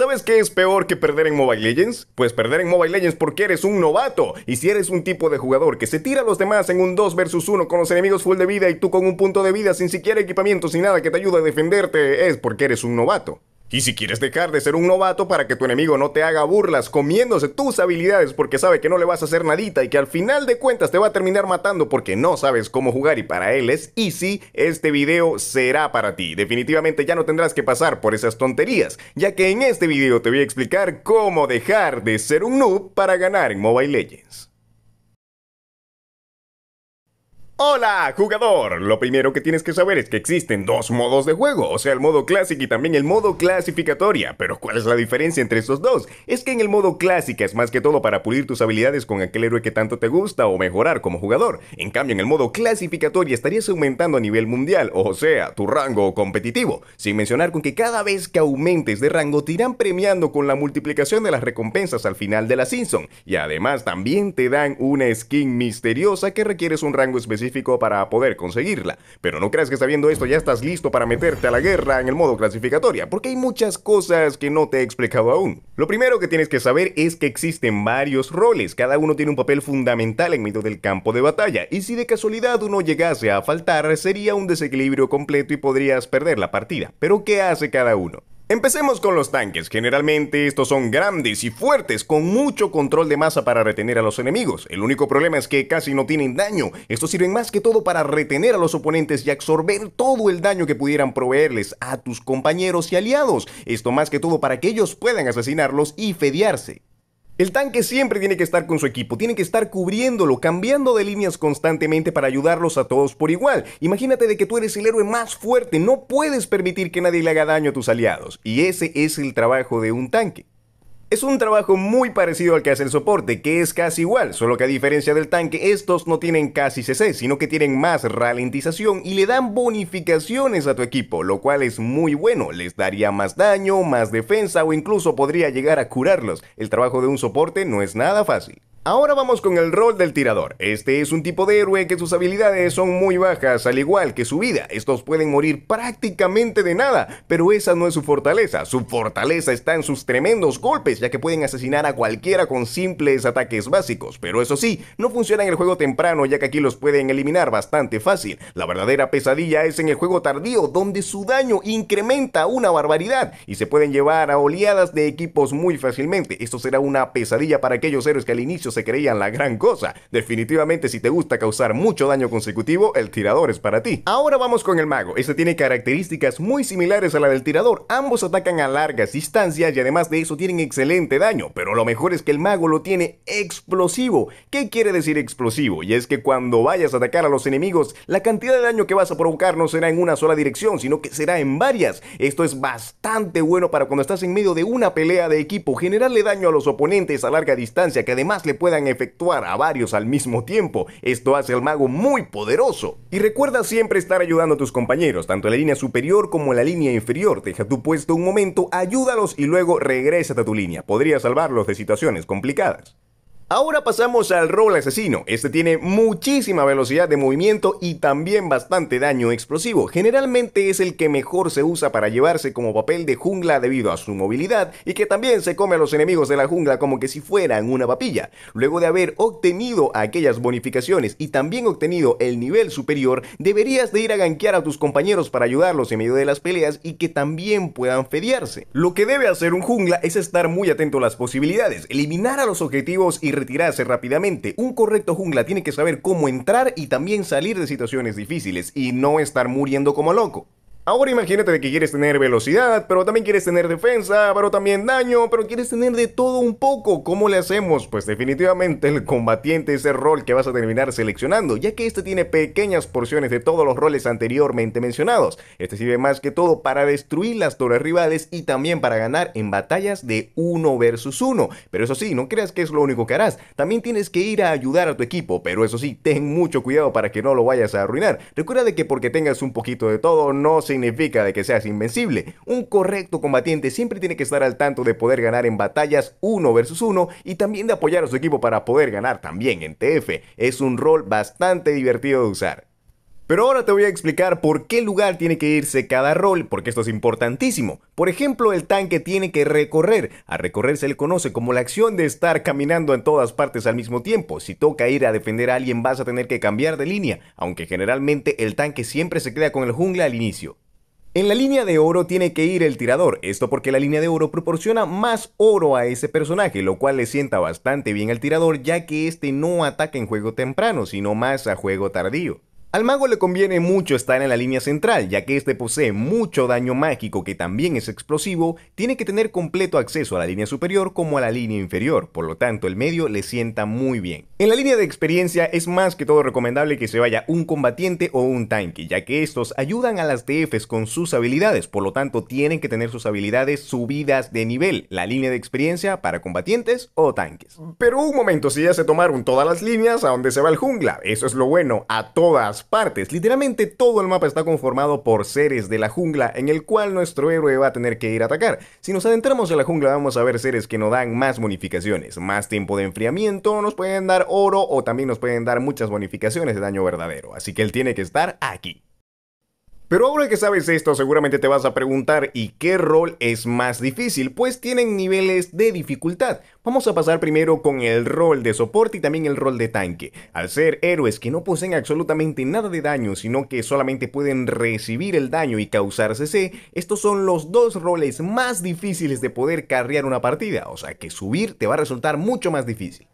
¿Sabes qué es peor que perder en Mobile Legends? Pues perder en Mobile Legends porque eres un novato. Y si eres un tipo de jugador que se tira a los demás en un 2 versus 1 con los enemigos full de vida y tú con un punto de vida sin siquiera equipamiento, sin nada que te ayude a defenderte, es porque eres un novato. Y si quieres dejar de ser un novato para que tu enemigo no te haga burlas comiéndose tus habilidades porque sabe que no le vas a hacer nadita y que al final de cuentas te va a terminar matando porque no sabes cómo jugar y para él es easy, este video será para ti. Definitivamente ya no tendrás que pasar por esas tonterías, ya que en este video te voy a explicar cómo dejar de ser un noob para ganar en Mobile Legends. Hola, jugador. Lo primero que tienes que saber es que existen dos modos de juego, o sea, el modo clásico y también el modo clasificatoria. Pero ¿cuál es la diferencia entre estos dos? Es que en el modo clásico es más que todo para pulir tus habilidades con aquel héroe que tanto te gusta o mejorar como jugador. En cambio, en el modo clasificatoria estarías aumentando a nivel mundial, o sea, tu rango competitivo. Sin mencionar con que cada vez que aumentes de rango te irán premiando con la multiplicación de las recompensas al final de la season. Y además también te dan una skin misteriosa que requieres un rango específico para poder conseguirla. Pero no creas que sabiendo esto ya estás listo para meterte a la guerra en el modo clasificatoria, porque hay muchas cosas que no te he explicado aún. Lo primero que tienes que saber es que existen varios roles, cada uno tiene un papel fundamental en medio del campo de batalla, y si de casualidad uno llegase a faltar, sería un desequilibrio completo y podrías perder la partida. Pero ¿qué hace cada uno? Empecemos con los tanques, generalmente estos son grandes y fuertes, con mucho control de masa para retener a los enemigos. El único problema es que casi no tienen daño, estos sirven más que todo para retener a los oponentes y absorber todo el daño que pudieran proveerles a tus compañeros y aliados. Esto más que todo para que ellos puedan asesinarlos y fedearse. El tanque siempre tiene que estar con su equipo, tiene que estar cubriéndolo, cambiando de líneas constantemente para ayudarlos a todos por igual. Imagínate de que tú eres el héroe más fuerte, no puedes permitir que nadie le haga daño a tus aliados. Y ese es el trabajo de un tanque. Es un trabajo muy parecido al que hace el soporte, que es casi igual, solo que a diferencia del tanque, estos no tienen casi CC, sino que tienen más ralentización y le dan bonificaciones a tu equipo, lo cual es muy bueno, les daría más daño, más defensa o incluso podría llegar a curarlos. El trabajo de un soporte no es nada fácil. Ahora vamos con el rol del tirador. Este es un tipo de héroe que sus habilidades son muy bajas, al igual que su vida. Estos pueden morir prácticamente de nada, pero esa no es su fortaleza. Su fortaleza está en sus tremendos golpes, ya que pueden asesinar a cualquiera con simples ataques básicos. Pero eso sí, no funciona en el juego temprano, ya que aquí los pueden eliminar bastante fácil. La verdadera pesadilla es en el juego tardío, donde su daño incrementa una barbaridad y se pueden llevar a oleadas de equipos muy fácilmente. Esto será una pesadilla para aquellos héroes que al inicio se creían la gran cosa. Definitivamente, si te gusta causar mucho daño consecutivo, el tirador es para ti. Ahora vamos con el mago. Este tiene características muy similares a la del tirador. Ambos atacan a largas distancias y además de eso tienen excelente daño. Pero lo mejor es que el mago lo tiene explosivo. ¿Qué quiere decir explosivo? Y es que cuando vayas a atacar a los enemigos, la cantidad de daño que vas a provocar no será en una sola dirección, sino que será en varias. Esto es bastante bueno para cuando estás en medio de una pelea de equipo. Generarle daño a los oponentes a larga distancia, que además le puedan efectuar a varios al mismo tiempo. Esto hace al mago muy poderoso. Y recuerda siempre estar ayudando a tus compañeros, tanto en la línea superior como en la línea inferior. Deja tu puesto un momento, ayúdalos y luego regresa a tu línea. Podría salvarlos de situaciones complicadas. Ahora pasamos al rol asesino. Este tiene muchísima velocidad de movimiento y también bastante daño explosivo. Generalmente es el que mejor se usa para llevarse como papel de jungla debido a su movilidad y que también se come a los enemigos de la jungla como que si fueran una papilla. Luego de haber obtenido aquellas bonificaciones y también obtenido el nivel superior, deberías de ir a ganquear a tus compañeros para ayudarlos en medio de las peleas y que también puedan fedearse. Lo que debe hacer un jungla es estar muy atento a las posibilidades, eliminar a los objetivos y retirarse rápidamente. Un correcto jungla tiene que saber cómo entrar y también salir de situaciones difíciles y no estar muriendo como loco. Ahora imagínate que quieres tener velocidad, pero también quieres tener defensa, pero también daño, pero quieres tener de todo un poco. ¿Cómo le hacemos? Pues definitivamente el combatiente es el rol que vas a terminar seleccionando, ya que este tiene pequeñas porciones de todos los roles anteriormente mencionados. Este sirve más que todo para destruir las torres rivales y también para ganar en batallas de uno versus uno. Pero eso sí, no creas que es lo único que harás. También tienes que ir a ayudar a tu equipo, pero eso sí, ten mucho cuidado para que no lo vayas a arruinar. Recuerda de que porque tengas un poquito de todo, no se significa de que seas invencible. Un correcto combatiente siempre tiene que estar al tanto de poder ganar en batallas 1 versus 1 y también de apoyar a su equipo para poder ganar también en TF. Es un rol bastante divertido de usar. Pero ahora te voy a explicar por qué lugar tiene que irse cada rol, porque esto es importantísimo. Por ejemplo, el tanque tiene que recorrer. A recorrer se le conoce como la acción de estar caminando en todas partes al mismo tiempo. Si toca ir a defender a alguien vas a tener que cambiar de línea, aunque generalmente el tanque siempre se queda con el jungla al inicio. En la línea de oro tiene que ir el tirador, esto porque la línea de oro proporciona más oro a ese personaje, lo cual le sienta bastante bien al tirador ya que este no ataca en juego temprano, sino más a juego tardío. Al mago le conviene mucho estar en la línea central, ya que este posee mucho daño mágico que también es explosivo, tiene que tener completo acceso a la línea superior como a la línea inferior, por lo tanto el medio le sienta muy bien. En la línea de experiencia es más que todo recomendable que se vaya un combatiente o un tanque, ya que estos ayudan a las DFs con sus habilidades, por lo tanto tienen que tener sus habilidades subidas de nivel, la línea de experiencia para combatientes o tanques. Pero un momento, si ya se tomaron todas las líneas, ¿a dónde se va el jungla? Eso es lo bueno, a todas partes. Literalmente todo el mapa está conformado por seres de la jungla en el cual nuestro héroe va a tener que ir a atacar. Si nos adentramos en la jungla vamos a ver seres que nos dan más bonificaciones, más tiempo de enfriamiento, nos pueden dar oro o también nos pueden dar muchas bonificaciones de daño verdadero. Así que él tiene que estar aquí. Pero ahora que sabes esto, seguramente te vas a preguntar, ¿y qué rol es más difícil? Pues tienen niveles de dificultad. Vamos a pasar primero con el rol de soporte y también el rol de tanque. Al ser héroes que no poseen absolutamente nada de daño, sino que solamente pueden recibir el daño y causar CC, estos son los dos roles más difíciles de poder carrear una partida, o sea que subir te va a resultar mucho más difícil.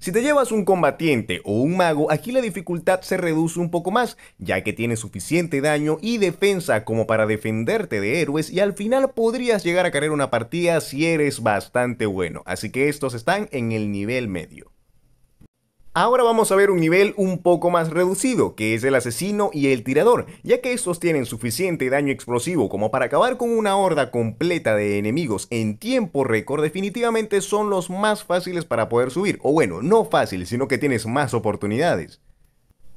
Si te llevas un combatiente o un mago, aquí la dificultad se reduce un poco más, ya que tiene suficiente daño y defensa como para defenderte de héroes y al final podrías llegar a caer una partida si eres bastante bueno, así que estos están en el nivel medio. Ahora vamos a ver un nivel un poco más reducido, que es el asesino y el tirador, ya que estos tienen suficiente daño explosivo como para acabar con una horda completa de enemigos en tiempo récord, definitivamente son los más fáciles para poder subir, o bueno, no fácil, sino que tienes más oportunidades.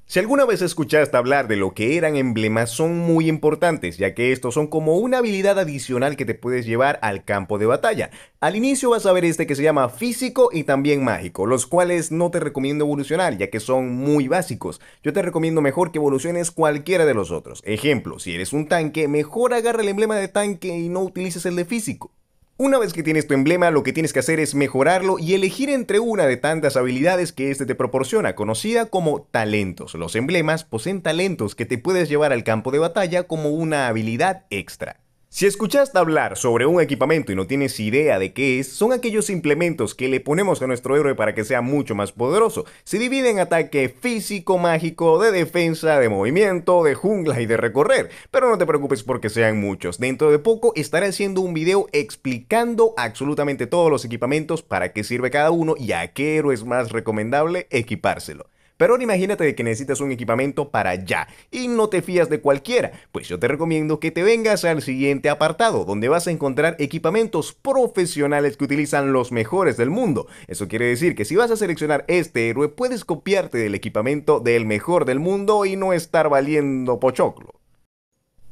Si alguna vez escuchaste hablar de lo que eran emblemas, son muy importantes, ya que estos son como una habilidad adicional que te puedes llevar al campo de batalla. Al inicio vas a ver este que se llama físico y también mágico, los cuales no te recomiendo evolucionar, ya que son muy básicos. Yo te recomiendo mejor que evoluciones cualquiera de los otros. Ejemplo, si eres un tanque, mejor agarra el emblema de tanque y no utilices el de físico. Una vez que tienes tu emblema, lo que tienes que hacer es mejorarlo y elegir entre una de tantas habilidades que este te proporciona, conocida como talentos. Los emblemas poseen talentos que te puedes llevar al campo de batalla como una habilidad extra. Si escuchaste hablar sobre un equipamiento y no tienes idea de qué es, son aquellos implementos que le ponemos a nuestro héroe para que sea mucho más poderoso. Se divide en ataque físico, mágico, de defensa, de movimiento, de jungla y de recorrer. Pero no te preocupes porque sean muchos. Dentro de poco estaré haciendo un video explicando absolutamente todos los equipamientos, para qué sirve cada uno y a qué héroe es más recomendable equipárselo. Pero ahora imagínate que necesitas un equipamiento para ya y no te fías de cualquiera, pues yo te recomiendo que te vengas al siguiente apartado, donde vas a encontrar equipamientos profesionales que utilizan los mejores del mundo. Eso quiere decir que si vas a seleccionar este héroe, puedes copiarte del equipamiento del mejor del mundo y no estar valiendo pochoclo.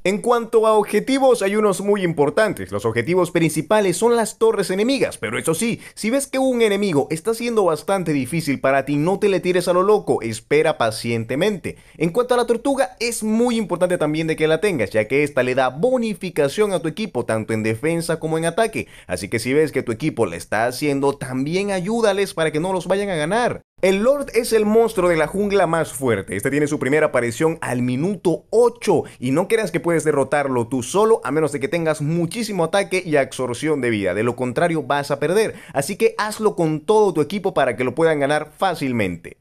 En cuanto a objetivos, hay unos muy importantes. Los objetivos principales son las torres enemigas, pero eso sí, si ves que un enemigo está siendo bastante difícil para ti, no te le tires a lo loco, espera pacientemente. En cuanto a la tortuga, es muy importante también de que la tengas, ya que esta le da bonificación a tu equipo, tanto en defensa como en ataque. Así que si ves que tu equipo le está haciendo, también ayúdales para que no los vayan a ganar. El Lord es el monstruo de la jungla más fuerte. Este tiene su primera aparición al minuto 8 y no creas que puedes derrotarlo tú solo a menos de que tengas muchísimo ataque y absorción de vida. De lo contrario vas a perder. Así que hazlo con todo tu equipo para que lo puedan ganar fácilmente.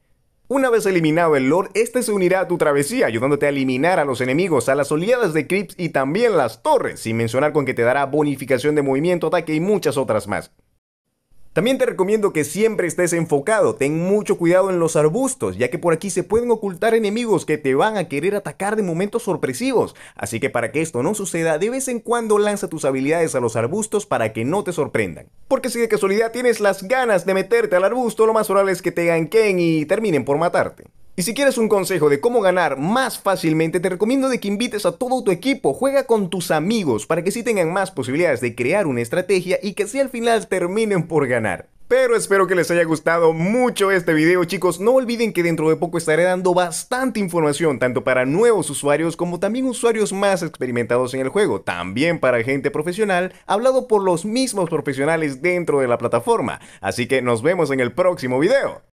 Una vez eliminado el Lord, este se unirá a tu travesía, ayudándote a eliminar a los enemigos, a las oleadas de creeps y también las torres, sin mencionar con que te dará bonificación de movimiento, ataque y muchas otras más. También te recomiendo que siempre estés enfocado, ten mucho cuidado en los arbustos, ya que por aquí se pueden ocultar enemigos que te van a querer atacar de momentos sorpresivos, así que para que esto no suceda, de vez en cuando lanza tus habilidades a los arbustos para que no te sorprendan. Porque si de casualidad tienes las ganas de meterte al arbusto, lo más probable es que te ganquen y terminen por matarte. Y si quieres un consejo de cómo ganar más fácilmente, te recomiendo de que invites a todo tu equipo, juega con tus amigos para que sí tengan más posibilidades de crear una estrategia y que si al final terminen por ganar. Pero espero que les haya gustado mucho este video chicos, no olviden que dentro de poco estaré dando bastante información tanto para nuevos usuarios como también usuarios más experimentados en el juego, también para gente profesional, hablado por los mismos profesionales dentro de la plataforma, así que nos vemos en el próximo video.